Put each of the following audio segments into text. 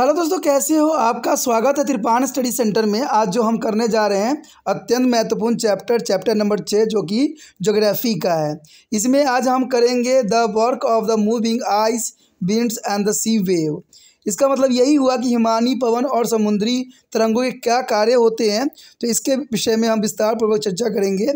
Hello दोस्तों कैसे हो आपका स्वागत है त्रिपान स्टडी सेंटर में आज जो हम करने जा रहे हैं अत्यंत महत्वपूर्ण चैप्टर चैप्टर नंबर छः जो कि जोग्राफी का है इसमें आज हम करेंगे the work of the moving ice winds and the sea wave इसका मतलब यही हुआ कि हिमानी पवन और समुद्री तरंगों के क्या कार्य होते हैं तो इसके विषय में हम विस्तारपूर्वक चर्चा करेंगे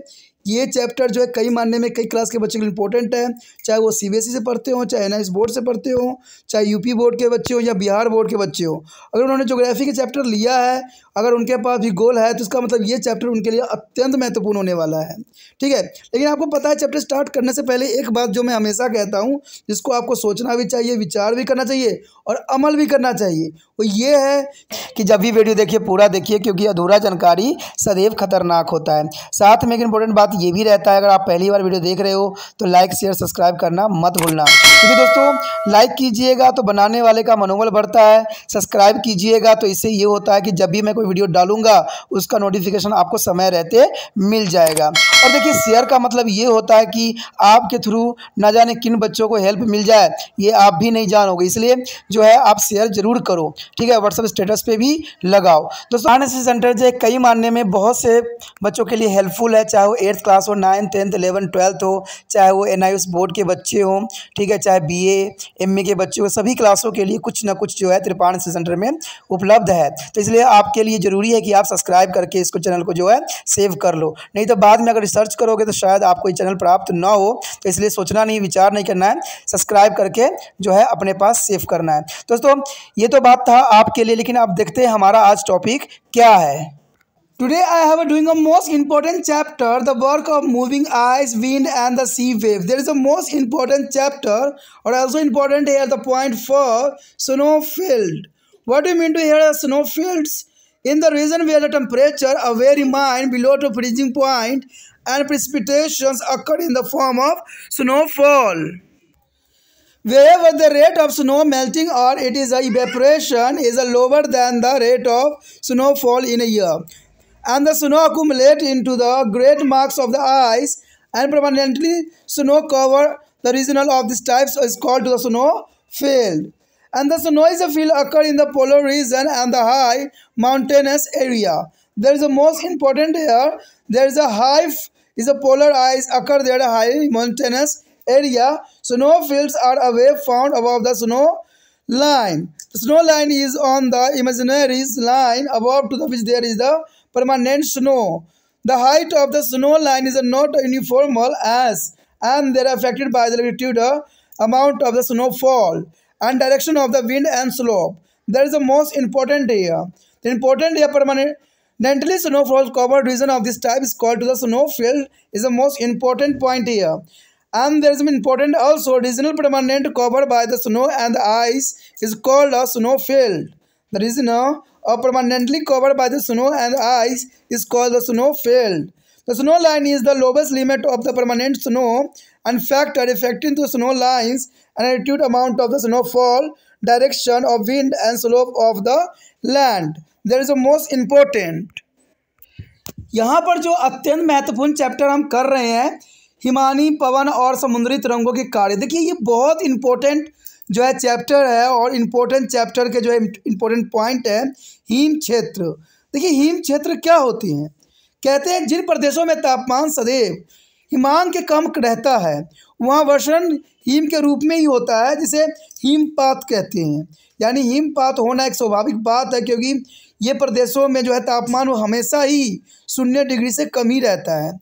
ये चैप्टर जो है कई मानने में कई क्लास के बच्चों के लिए इंपॉर्टेंट है चाहे वो सीबीएसई e से पढ़ते हो चाहे एन बोर्ड से पढ़ते हो चाहे यूपी बोर्ड के बच्चे हो या बिहार बोर्ड के बच्चे हो अगर उन्होंने जोग्राफी के चैप्टर लिया है अगर उनके पास भी गोल है तो इसका मतलब ये चैप्टर उनके लिए अत्यंत महत्वपूर्ण होने वाला है ठीक है लेकिन आपको पता है चैप्टर स्टार्ट करने से पहले एक बात जो मैं हमेशा कहता हूँ जिसको आपको सोचना भी चाहिए विचार भी करना चाहिए और अमल भी करना चाहिए वो ये है कि जब भी वीडियो देखिए पूरा देखिए क्योंकि अधूरा जानकारी सदैव खतरनाक होता है साथ में एक इंपॉर्टेंट बात साथ ये भी रहता है अगर आप पहली बार वीडियो देख रहे हो तो लाइक शेयर सब्सक्राइब करना मत भूलना क्योंकि दोस्तों लाइक कीजिएगा तो बनाने वाले का मनोबल बढ़ता है सब्सक्राइब कीजिएगा तो इससे ये होता है कि जब भी मैं कोई वीडियो डालूंगा उसका नोटिफिकेशन आपको समय रहते मिल जाएगा और देखिए शेयर का मतलब ये होता है कि आपके थ्रू ना जाने किन बच्चों को हेल्प मिल जाए ये आप भी नहीं जानोगे इसलिए जो है आप शेयर जरूर करो ठीक है व्हाट्सअप स्टेटस पर भी लगाओ दोस्तों फाइनेंसी सेंटर जो है कई मानने में बहुत से बच्चों के लिए हेल्पफुल है चाहे वो एट्थ क्लास हो नाइन्थ टेंथ इलेवन ट्वेल्थ हो चाहे वो एन बोर्ड के बच्चे हों ठीक है चाहे बी एम के बच्चों को सभी क्लासों के लिए कुछ ना कुछ जो है त्रिपाण सेंटर में उपलब्ध है तो इसलिए आपके लिए ज़रूरी है कि आप सब्सक्राइब करके इसको चैनल को जो है सेव कर लो नहीं तो बाद में अगर रिसर्च करोगे तो शायद आपको ये चैनल प्राप्त ना हो तो इसलिए सोचना नहीं विचार नहीं करना है सब्सक्राइब करके जो है अपने पास सेव करना है दोस्तों ये तो बात था आपके लिए लेकिन आप देखते हैं हमारा आज टॉपिक क्या है Today I have doing a most important chapter, the work of moving ice, wind and the sea wave. There is a most important chapter or also important here the point for snow field. What do you mean to here snow fields? In the region where the temperature are very mild below to freezing point and precipitations occur in the form of snowfall. Wherever the rate of snow melting or it is evaporation is lower than the rate of snowfall in a year and the snow accumulate into the great marks of the eyes and permanently snow cover the regional of these types is called the snow field. And the snow is a field occur in the polar region and the high mountainous area. There is the most important here. There is a high is a polar ice occur there a high mountainous area. Snow fields are away found above the snow line. The snow line is on the imaginary line above to the which there is the permanent snow. The height of the snow line is not uniform as and they are affected by the latitude, uh, amount of the snowfall, and direction of the wind and slope. That is the most important area. Uh. The important area permanent Dentally snowfall covered region of this type is called to the snowfield is the most important point here. And there is an important also regional permanent covered by the snow and the ice is called a snowfield. The regional uh, or permanently covered by the snow and ice is called the snow field The snow line is the lowest limit of the permanent snow and factor affecting the snow lines and altitude amount of the snowfall, direction of wind and slope of the land. There is a most important. यहाँ पर जो अत्यंत महत्वपूर्ण chapter हम कर रहे हैं हिमानी पवन और समुद्री तरंगों के कार्य देखिए ये बहुत इंपॉर्टेंट जो है चैप्टर है और इम्पोर्टेंट चैप्टर के जो है इम्पोर्टेंट पॉइंट है हिम क्षेत्र देखिए हिम क्षेत्र क्या होती हैं कहते हैं जिन प्रदेशों में तापमान सदैव हिमांग के कम रहता है वहाँ वर्षण हिम के रूप में ही होता है जिसे हिमपात कहते हैं यानी हिमपात होना एक स्वाभाविक बात है क्योंकि ये प्रदेशों में जो है तापमान वो हमेशा ही शून्य डिग्री से कम ही रहता है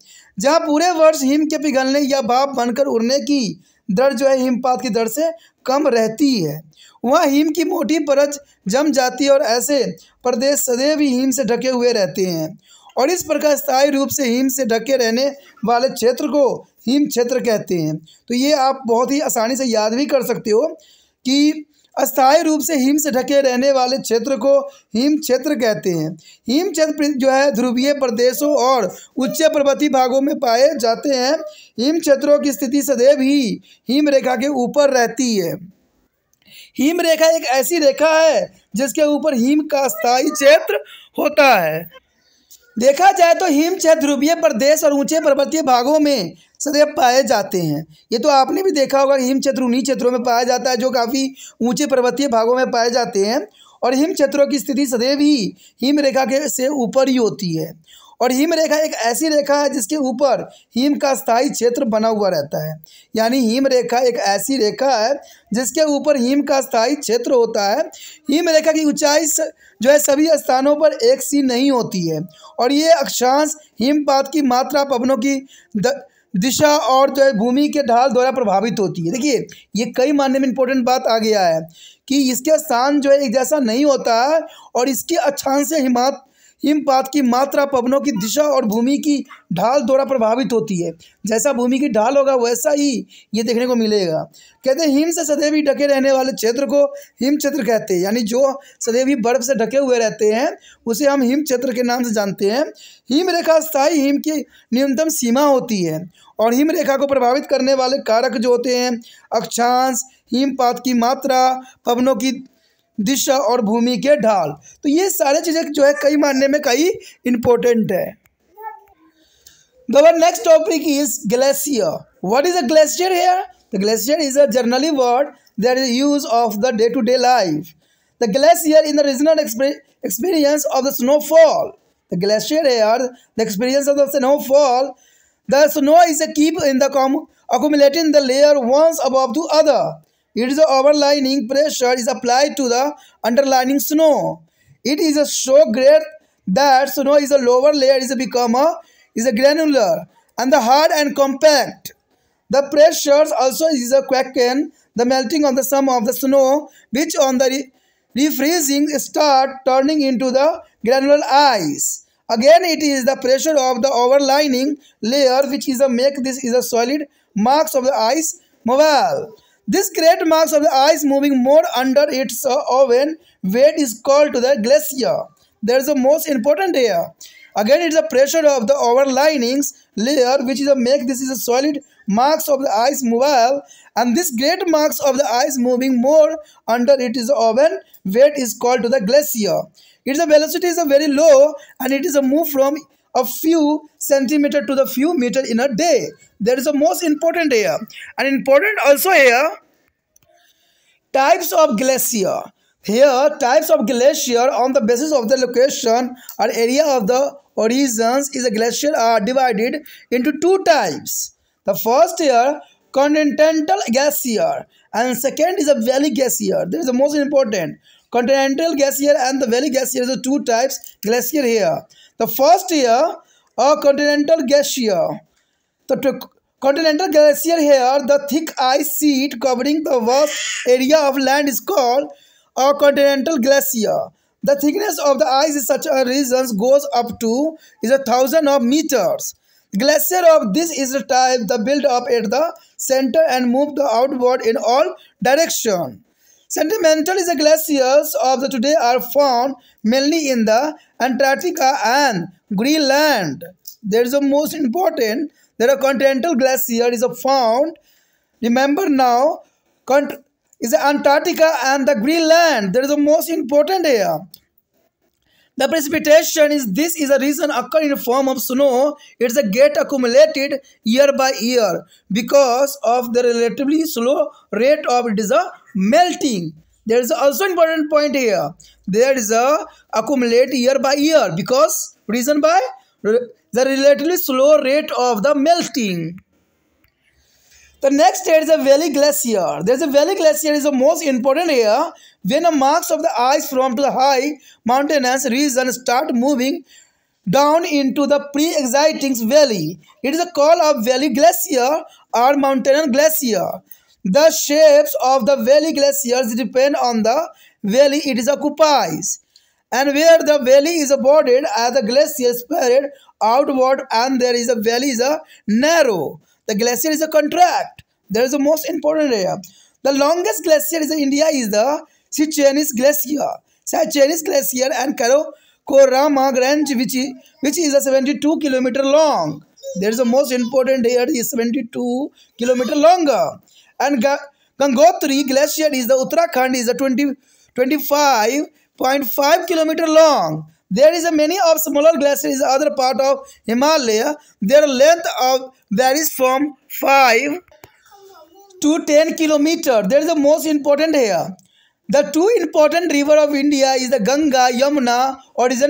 जहाँ पूरे वर्ष हिम के पिघलने या भाप बनकर उड़ने की दर जो है हिमपात की दर से कम रहती है वहाँ हिम की मोटी परत जम जाती है और ऐसे प्रदेश सदैव ही हिम से ढके हुए रहते हैं और इस प्रकार स्थायी रूप से हिम से ढके रहने वाले क्षेत्र को हिम क्षेत्र कहते हैं तो ये आप बहुत ही आसानी से याद भी कर सकते हो कि अस्थायी रूप से हिम से ढके रहने वाले क्षेत्र को हिम क्षेत्र कहते हैं हिम क्षेत्र जो है ध्रुवीय प्रदेशों और उच्च पर्वतीय भागों में पाए जाते हैं हिम क्षेत्रों की स्थिति सदैव ही हिम रेखा के ऊपर रहती है हिम रेखा एक ऐसी रेखा है जिसके ऊपर हिम का स्थायी क्षेत्र होता है देखा जाए तो हिमछह ध्रुवीय प्रदेश और ऊंचे पर्वतीय भागों में सदैव पाए जाते हैं ये तो आपने भी देखा होगा कि हिम क्षेत्र उन्हीं क्षेत्रों में पाया जाता है जो काफ़ी ऊंचे पर्वतीय भागों में पाए जाते हैं और हिम क्षेत्रों की स्थिति सदैव ही हिम रेखा के से ऊपर ही होती है और हिम रेखा एक ऐसी रेखा है जिसके ऊपर हिम का स्थायी क्षेत्र बना हुआ रहता है यानी हिम रेखा एक ऐसी रेखा है जिसके ऊपर हिम का स्थायी क्षेत्र होता है हिम रेखा की ऊंचाई जो है सभी स्थानों पर एक सी नहीं होती है और ये अक्षांश हिमपात की मात्रा पवनों की द, दिशा और जो है भूमि के ढाल द्वारा प्रभावित होती है देखिए ये कई मान्य में इम्पोर्टेंट बात आ गया है कि इसके स्थान जो है एक जैसा नहीं होता है और इसके अच्छा से हिमात हिमपात की मात्रा पवनों की दिशा और भूमि की ढाल द्वारा प्रभावित होती है जैसा भूमि की ढाल होगा वैसा ही ये देखने को मिलेगा कहते हैं हिम से सदैव ही ढके रहने वाले क्षेत्र को हिम क्षेत्र कहते हैं यानी जो सदैव ही बर्फ से ढके हुए रहते हैं उसे हम हिम क्षेत्र के नाम से जानते हैं हिम रेखा स्थायी हिम की न्यूनतम सीमा होती है और हिम रेखा को प्रभावित करने वाले कारक जो होते हैं अक्षांश हिमपात की मात्रा पवनों की दिशा और भूमि के ढाल तो ये सारे चीज़ें जो है कई मानने में कई इम्पोर्टेंट है दबर next topic is glacier what is a glacier here the glacier is a generally word that is use of the day to day life the glacier in the regional experience of the snow fall the glacier here the experience of the snow fall the snow is a keep in the come accumulate in the layer once above to other It is the overlining pressure is applied to the underlying snow. It is a so great that snow is a lower layer is a become a is a granular and the hard and compact. The pressures also is a quicken the melting of the sum of the snow which on the re refreezing start turning into the granular ice. Again it is the pressure of the overlining layer which is a make this is a solid marks of the ice mobile. This great marks of the ice moving more under its uh, oven weight is called to the glacier. That is the most important here. Again, it's the pressure of the overlinings layer which is a make this is a solid marks of the ice mobile, and this great marks of the ice moving more under it is oven weight is called to the glacier. Its velocity is a very low and it is a move from a few centimeter to the few meter in a day. That is the most important here. And important also here, types of glacier. Here, types of glacier on the basis of the location or area of the origins is a glacier are divided into two types. The first here, continental glacier and second is a valley glacier. This is the most important. Continental glacier and the valley glacier are the two types glacier here. The first year, a continental glacier. The continental glacier here, the thick ice sheet covering the vast area of land is called a continental glacier. The thickness of the ice in such a region goes up to is a thousand of meters. Glacier of this is the type the build up at the center and move the outward in all direction the glaciers of the today are found mainly in the Antarctica and Greenland. There is the most important. that a continental glacier is found. Remember now, is Antarctica and the Greenland. There is the most important area. The precipitation is this is a reason occur in the form of snow. It's a get accumulated year by year because of the relatively slow rate of it is a melting there is also important point here there is a accumulate year by year because reason by the relatively slow rate of the melting the next there is a valley glacier there's a valley glacier is the most important here when the marks of the ice from the high mountainous region start moving down into the pre-exciting valley it is a call of valley glacier or mountain glacier the shapes of the valley glaciers depend on the valley it occupies. And where the valley is bordered as the glacier spread outward and there is a valley is a narrow. The glacier is a contract. There is the most important area. The longest glacier in India is the Sichuanese Glacier. Sichuanese Glacier and Karakorama Range which is, which is a 72 kilometer long. There is the most important area is 72 kilometer longer. And Gangotri Glacier is the Uttarakhand is the 20, 25.5 kilometer long. There is a many of smaller glaciers other part of Himalaya. Their length of varies from 5 to 10 kilometer. That is the most important here. The two important river of India is the Ganga, Yamuna, or is a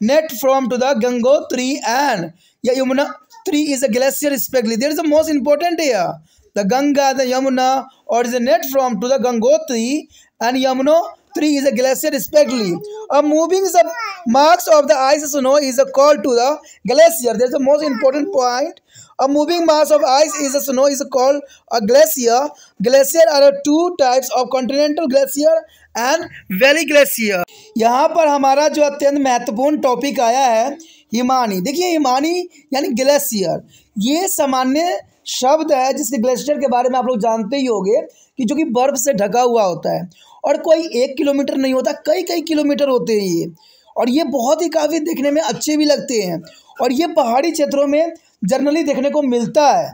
net from to the Gangotri and Yamuna. Three is a glacier respectively. There is the most important here. The Ganga, the Yamuna originate from to the Gangotri and Yamuna three is a glacier respectively. A moving the marks of the ice snow is a call to the glacier. That's the most important point. A moving mass of ice is a snow is called a glacier. Glacier are two types of continental glacier and valley glacier. यहाँ पर हमारा जो अत्यंत महत्वपूर्ण topic आया है हिमानी देखिए हिमानी यानी ग्लेशियर ये सामान्य शब्द है जिसके ग्लेशियर के बारे में आप लोग जानते ही होंगे कि जो कि बर्फ से ढका हुआ होता है और कोई एक किलोमीटर नहीं होता कई कई किलोमीटर होते हैं ये और ये बहुत ही काफ़ी देखने में अच्छे भी लगते हैं और ये पहाड़ी क्षेत्रों में जनरली देखने को मिलता है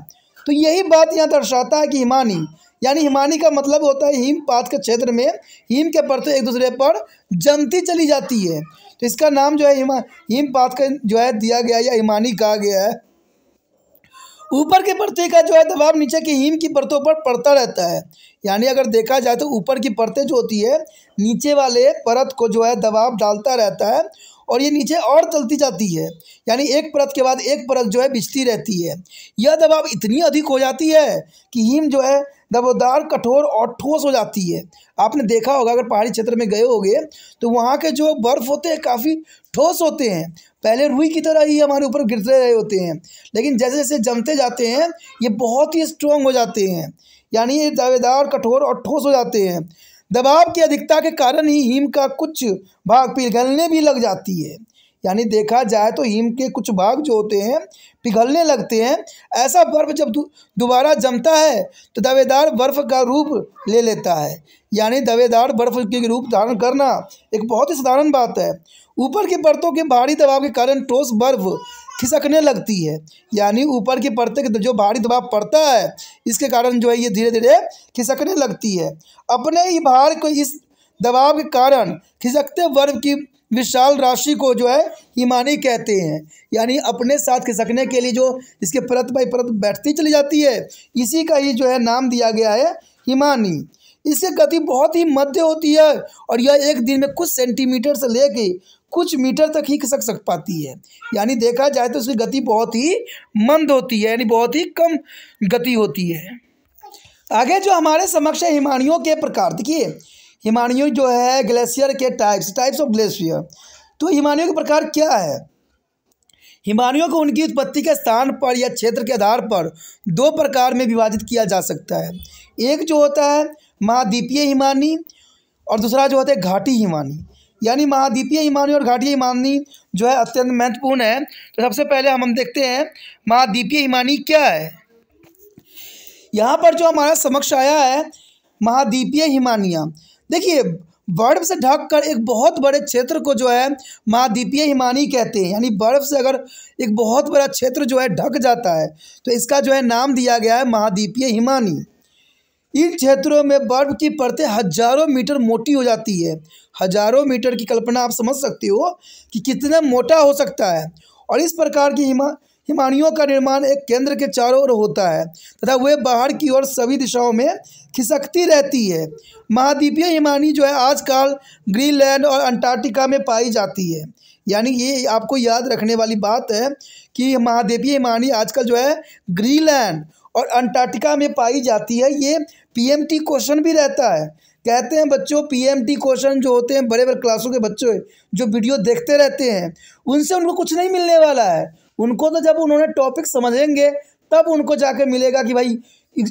तो यही बात यहाँ दर्शाता है कि हिमानी यानी हिमानी का मतलब होता है हिमपात के क्षेत्र में हिम के परतें एक दूसरे पर जमती चली जाती है तो इसका नाम जो है हिमा हिमपात का जो है दिया गया या हिमानी कहा गया है ऊपर के परतें का जो है दबाव नीचे की हिम की परतों पर पड़ता रहता है यानी अगर देखा जाए तो ऊपर की परतें जो होती है नीचे वाले परत को जो है दबाव डालता रहता है और ये नीचे और चलती जाती है यानी एक परत के बाद एक परत जो है बिछती रहती है यह दबाव इतनी अधिक हो जाती है कि हिम जो है दबोदार कठोर और ठोस हो जाती है आपने देखा होगा अगर पहाड़ी क्षेत्र में गए होंगे तो वहाँ के जो बर्फ़ होते हैं काफ़ी ठोस होते हैं पहले रुई की तरह ही हमारे ऊपर गिरते रहे होते हैं लेकिन जैसे जैसे जमते जाते हैं ये बहुत ही स्ट्रॉन्ग हो जाते हैं यानी ये दावेदार कठोर और ठोस हो जाते हैं दबाव की अधिकता के कारण ही हीम का कुछ भाग पिघलने भी लग जाती है यानी देखा जाए तो हीम के कुछ भाग जो होते हैं पिघलने लगते हैं ऐसा बर्फ जब दोबारा जमता है तो दवेदार बर्फ का रूप ले लेता है यानी दवेदार बर्फ के रूप धारण करना एक बहुत ही साधारण बात है ऊपर की परतों के भारी दबाव के कारण ठोस बर्फ खिसकने लगती है यानी ऊपर की परतें जो भारी दबाव पड़ता है इसके कारण जो है ये धीरे धीरे खिसकने लगती है अपने ही भार को इस दबाव के कारण खिसकते बर्फ की विशाल राशि को जो है ईमानी कहते हैं यानी अपने साथ खिसकने के लिए जो इसके परत बाई परत बैठती चली जाती है इसी का ही जो है नाम दिया गया है ईमानी इसे गति बहुत ही मध्य होती है और यह एक दिन में कुछ सेंटीमीटर से लेके कुछ मीटर तक ही खिसक सक पाती है यानी देखा जाए तो उसकी गति बहुत ही मंद होती है यानी बहुत ही कम गति होती है आगे जो हमारे समक्ष है हिमानियों के प्रकार देखिए हिमानियों जो है ग्लेशियर के टाइप्स टाइप्स ऑफ ग्लेशियर तो हिमानियों के प्रकार क्या है हिमानियों को उनकी उत्पत्ति के स्थान पर या क्षेत्र के आधार पर दो प्रकार में विभाजित किया जा सकता है एक जो होता है महाद्वीपीय हिमानी और दूसरा जो होता है घाटी हिमानी यानी महाद्वीपीय हिमानी और घाटी हिमानी जो है अत्यंत महत्वपूर्ण है तो सबसे पहले हम हम देखते हैं महाद्वीपीय हिमानी क्या है यहाँ पर जो हमारा समक्ष आया है महाद्वीपीय हिमानिया देखिए बर्फ से ढक कर एक बहुत बड़े क्षेत्र को जो है महाद्वीपीय हिमानी कहते हैं यानी बर्फ से अगर एक बहुत बड़ा क्षेत्र जो है ढक जाता है तो इसका जो है नाम दिया गया है महाद्वीपीय हिमानी इन क्षेत्रों में बर्फ की परतें हजारों मीटर मोटी हो जाती है हजारों मीटर की कल्पना आप समझ सकते हो कि कितना मोटा हो सकता है और इस प्रकार की हिमा हिमानियों का निर्माण एक केंद्र के चारों ओर होता है तथा वे बाहर की ओर सभी दिशाओं में खिसकती रहती है महाद्वीपीय हिमानी जो है आजकल ग्रीनलैंड और अंटार्कटिका में पाई जाती है यानी ये आपको याद रखने वाली बात है कि महाद्वीपीय हिमानी आजकल जो है ग्रीनलैंड और अंटार्कटिका में पाई जाती है ये पीएमटी क्वेश्चन भी रहता है कहते हैं बच्चों पीएमटी क्वेश्चन जो होते हैं बड़े बड़े क्लासों के बच्चे जो वीडियो देखते रहते हैं उनसे उनको कुछ नहीं मिलने वाला है उनको तो जब उन्होंने टॉपिक समझेंगे तब उनको जाके मिलेगा कि भाई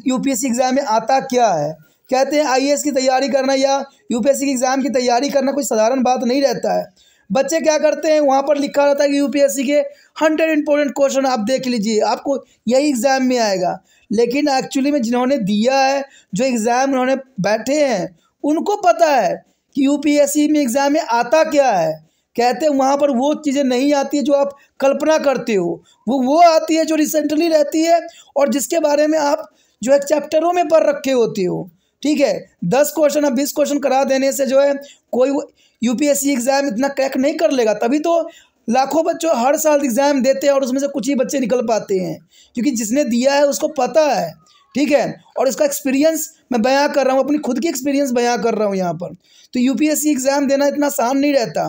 यूपीएससी एग्ज़ाम में आता क्या है कहते हैं आईएएस की तैयारी करना या यूपीएससी पी एग्ज़ाम की तैयारी करना कोई साधारण बात नहीं रहता है बच्चे क्या करते हैं वहाँ पर लिखा रहता है कि यूपीएससी के हंड्रेड इंपॉर्टेंट क्वेश्चन आप देख लीजिए आपको यही एग्ज़ाम में आएगा लेकिन एक्चुअली में जिन्होंने दिया है जो एग्ज़ाम उन्होंने बैठे हैं उनको पता है कि यूपीएससी में एग्ज़ाम में आता क्या है कहते हैं वहाँ पर वो चीज़ें नहीं आती है जो आप कल्पना करते हो वो वो आती है जो रिसेंटली रहती है और जिसके बारे में आप जो है चैप्टरों में पढ़ रखे होते हो ठीक है दस क्वेश्चन या बीस क्वेश्चन करा देने से जो है कोई यूपीएससी एग्ज़ाम इतना क्रैक नहीं कर लेगा तभी तो लाखों बच्चों हर साल एग्ज़ाम देते हैं और उसमें से कुछ ही बच्चे निकल पाते हैं क्योंकि जिसने दिया है उसको पता है ठीक है और इसका एक्सपीरियंस मैं बयां कर रहा हूँ अपनी खुद की एक्सपीरियंस बयां कर रहा हूँ यहाँ पर तो यूपीएससी एग्ज़ाम देना इतना आसान नहीं रहता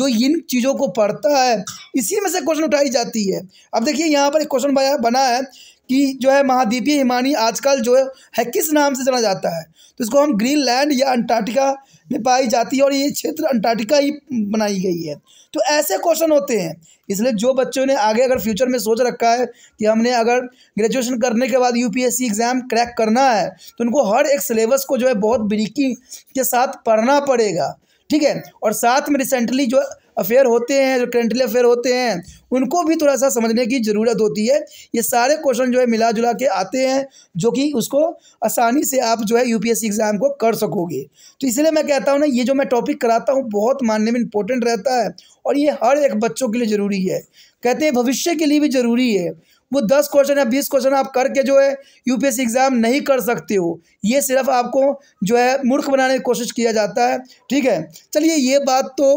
जो इन चीज़ों को पढ़ता है इसी में से क्वेश्चन उठाई जाती है अब देखिए यहाँ पर एक क्वेश्चन बना है कि जो है महाद्वीपीय हिमानी आजकल जो है किस नाम से जाना जाता है तो इसको हम ग्रीन लैंड या अंटार्कटिका में पाई जाती है और ये क्षेत्र अंटार्कटिका ही बनाई गई है तो ऐसे क्वेश्चन होते हैं इसलिए जो बच्चों ने आगे अगर फ्यूचर में सोच रखा है कि हमने अगर ग्रेजुएशन करने के बाद यू एग्ज़ाम क्रैक करना है तो उनको हर एक सिलेबस को जो है बहुत बरीकी के साथ पढ़ना पड़ेगा ठीक है और साथ में रिसेंटली जो अफेयर होते हैं जो करेंटली अफेयर होते हैं उनको भी थोड़ा सा समझने की ज़रूरत होती है ये सारे क्वेश्चन जो है मिला जुला के आते हैं जो कि उसको आसानी से आप जो है यूपीएससी एग्ज़ाम को कर सकोगे तो इसलिए मैं कहता हूँ ना ये जो मैं टॉपिक कराता हूँ बहुत मानने में इंपॉर्टेंट रहता है और ये हर एक बच्चों के लिए ज़रूरी है कहते हैं भविष्य के लिए भी ज़रूरी है वो दस क्वेश्चन या बीस क्वेश्चन आप करके जो है यू एग्ज़ाम नहीं कर सकते हो ये सिर्फ आपको जो है मूर्ख बनाने की कोशिश किया जाता है ठीक है चलिए ये बात तो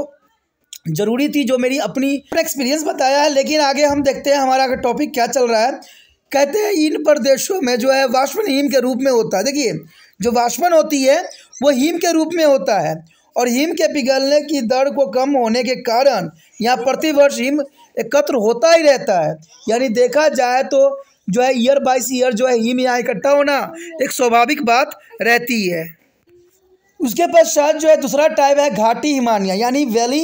ज़रूरी थी जो मेरी अपनी एक्सपीरियंस बताया है लेकिन आगे हम देखते हैं हमारा टॉपिक क्या चल रहा है कहते हैं इन प्रदेशों में जो है वाष्पन हीम के रूप में होता है देखिए जो वाष्पन होती है वो हीम के रूप में होता है और हिम के पिघलने की दर को कम होने के कारण यहाँ प्रतिवर्ष हिम एकत्र होता ही रहता है यानी देखा जाए तो जो है ईयर बाईस ईयर जो है हिम यहाँ इकट्ठा होना एक स्वाभाविक बात रहती है उसके पश्चात जो है दूसरा टाइप है घाटी हिमानिया यानी वैली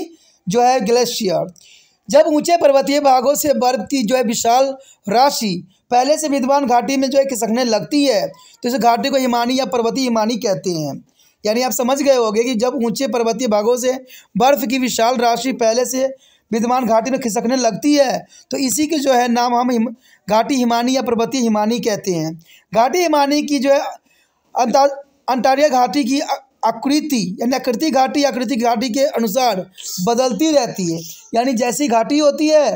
जो है ग्लेशियर जब ऊंचे पर्वतीय भागों से बर्फ की जो है विशाल राशि पहले से विद्वान घाटी में जो है खिसकने लगती है तो इस घाटी को हिमानी या पर्वतीय हिमानी कहते हैं यानी आप समझ गए होगे कि जब ऊंचे पर्वतीय भागों से बर्फ की विशाल राशि पहले से विद्वान घाटी में खिसकने लगती है तो इसी के जो है नाम हम हिम, घाटी हिमानी या पर्वतीय हिमानी कहते हैं घाटी हिमानी की जो है अंता अंटारिया घाटी की आकृति यानी आकृति घाटी आकृति घाटी के अनुसार बदलती रहती है यानी जैसी घाटी होती है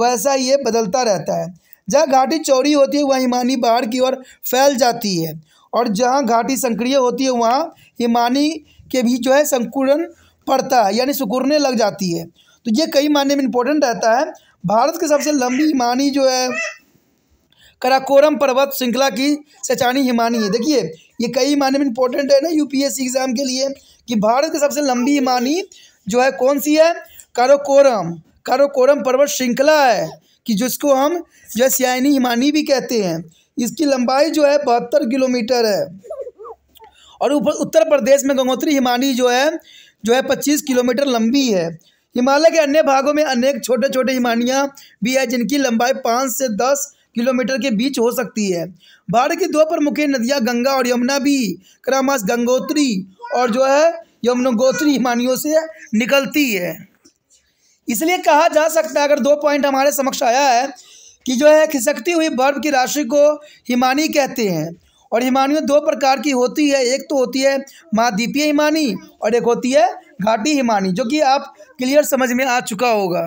वैसा ये बदलता रहता है जहाँ घाटी चौड़ी होती है वहाँ हिमानी बाहर की ओर फैल जाती है और जहाँ घाटी संक्रिय होती है वहाँ हिमानी के भी जो है संकुड़न पड़ता है यानी सुकुड़ने लग जाती है तो ये कई मायने में इम्पोर्टेंट रहता है भारत की सबसे लंबी हिमानी जो है कराकोरम पर्वत श्रृंखला की सचानी हिमानी है देखिए ये कई माने में इंपॉर्टेंट है ना यूपीएससी एग्ज़ाम के लिए कि भारत की सबसे लंबी इमानी जो है कौन सी है कारोकोरम कारोकोरम पर्वत श्रृंखला है कि जिसको हम जो है सियानी हिमानी भी कहते हैं इसकी लंबाई जो है बहत्तर किलोमीटर है और ऊपर उत्तर प्रदेश में गंगोत्री हिमानी जो है जो है पच्चीस किलोमीटर लंबी है हिमालय के अन्य भागों में अनेक छोटे छोटे हिमानियाँ भी है जिनकी लंबाई पाँच से दस किलोमीटर के बीच हो सकती है भारत की दो प्रमुख नदियाँ गंगा और यमुना भी क्रमश गंगोत्री और जो है यमुनोगोत्री हिमानियों से निकलती है इसलिए कहा जा सकता है अगर दो पॉइंट हमारे समक्ष आया है कि जो है खिसकती हुई बर्फ की राशि को हिमानी कहते हैं और हिमानियों दो प्रकार की होती है एक तो होती है महाद्वीपीय हिमानी और एक होती है घाटी हिमानी जो कि आप क्लियर समझ में आ चुका होगा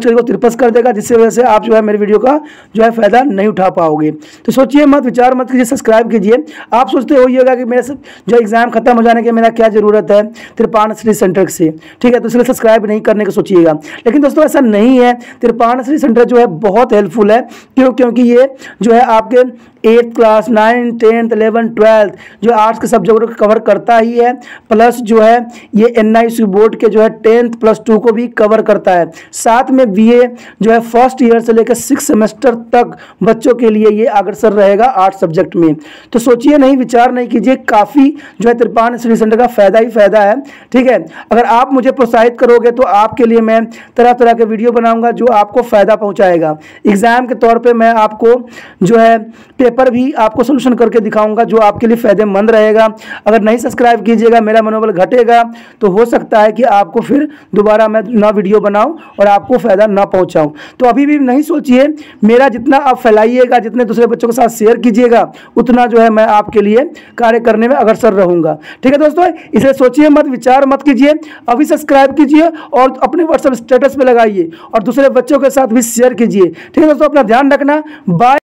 चीज़ को तिरपस कर देगा जिससे वजह से आप जो है मेरे वीडियो का जो है फ़ायदा नहीं उठा पाओगे तो सोचिए मत विचार मत कीजिए सब्सक्राइब कीजिए आप सोचते हो ये होगा कि मेरा जो एग्ज़ाम खत्म हो जाने की मेरा क्या ज़रूरत है तिरपान श्री सेंटर से ठीक है तो इसलिए सब्सक्राइब नहीं करने का सोचिएगा लेकिन दोस्तों ऐसा नहीं है तिरपान श्री सेंटर जो है बहुत हेल्पफुल है क्यों क्योंकि ये जो है आपके eighth class nine tenth eleven twelfth जो आर्ट्स के सब्जेक्ट को कवर करता ही है प्लस जो है ये एन बोर्ड के जो है टेंथ प्लस टू को भी कवर करता है साथ में बीए जो है फर्स्ट ईयर से लेकर सिक्स सेमेस्टर तक बच्चों के लिए ये अग्रसर रहेगा आठ सब्जेक्ट में तो सोचिए नहीं विचार नहीं कीजिए काफ़ी जो है त्रिपान स्टडी सेंटर का फ़ायदा ही फ़ायदा है ठीक है अगर आप मुझे प्रोत्साहित करोगे तो आपके लिए मैं तरह तरह के वीडियो बनाऊँगा जो आपको फ़ायदा पहुँचाएगा एग्ज़ाम के तौर पर मैं आपको जो है पेपर भी आपको सोल्यूशन करके दिखाऊँगा जो आपके लिए फ़ायदेमंद रहेगा अगर नहीं सब्सक्राइब कीजिएगा मेरा मनोबल घटेगा तो हो सकता है कि आपको फिर दोबारा मैं नया वीडियो बनाऊँ और आपको फ़ायदा फ़ायदा ना पहुँचाऊँ तो अभी भी नहीं सोचिए मेरा जितना आप फैलाइएगा जितने दूसरे बच्चों के साथ शेयर कीजिएगा उतना जो है मैं आपके लिए कार्य करने में अग्रसर रहूँगा ठीक है दोस्तों इसे सोचिए मत विचार मत कीजिए अभी सब्सक्राइब कीजिए और अपने व्हाट्सएप स्टेटस पर लगाइए और दूसरे बच्चों के साथ भी शेयर कीजिए ठीक है दोस्तों अपना ध्यान रखना बाय